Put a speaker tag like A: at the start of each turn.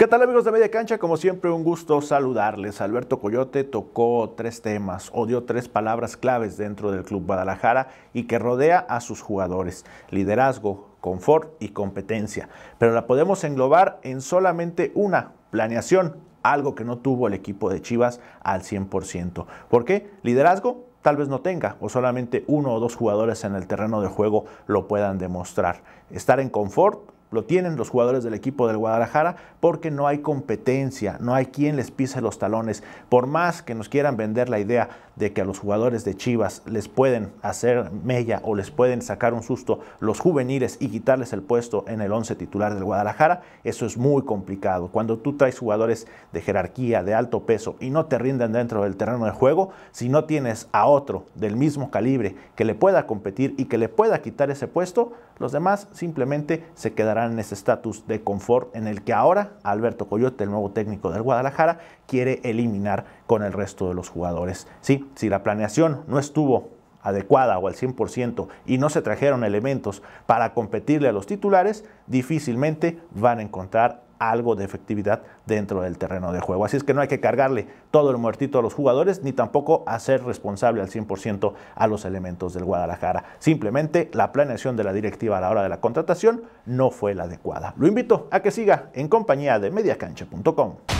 A: ¿Qué tal amigos de Media Cancha? Como siempre un gusto saludarles. Alberto Coyote tocó tres temas o dio tres palabras claves dentro del Club Guadalajara y que rodea a sus jugadores. Liderazgo, confort y competencia. Pero la podemos englobar en solamente una, planeación, algo que no tuvo el equipo de Chivas al 100%. ¿Por qué? Liderazgo, tal vez no tenga o solamente uno o dos jugadores en el terreno de juego lo puedan demostrar. Estar en confort lo tienen los jugadores del equipo del Guadalajara porque no hay competencia, no hay quien les pise los talones. Por más que nos quieran vender la idea de que a los jugadores de Chivas les pueden hacer mella o les pueden sacar un susto los juveniles y quitarles el puesto en el 11 titular del Guadalajara, eso es muy complicado. Cuando tú traes jugadores de jerarquía, de alto peso y no te rinden dentro del terreno de juego, si no tienes a otro del mismo calibre que le pueda competir y que le pueda quitar ese puesto, los demás simplemente se quedarán en ese estatus de confort en el que ahora Alberto Coyote, el nuevo técnico del Guadalajara, quiere eliminar con el resto de los jugadores. Sí, si la planeación no estuvo adecuada o al 100% y no se trajeron elementos para competirle a los titulares, difícilmente van a encontrar algo de efectividad dentro del terreno de juego. Así es que no hay que cargarle todo el muertito a los jugadores ni tampoco hacer responsable al 100% a los elementos del Guadalajara. Simplemente la planeación de la directiva a la hora de la contratación no fue la adecuada. Lo invito a que siga en compañía de mediacancha.com.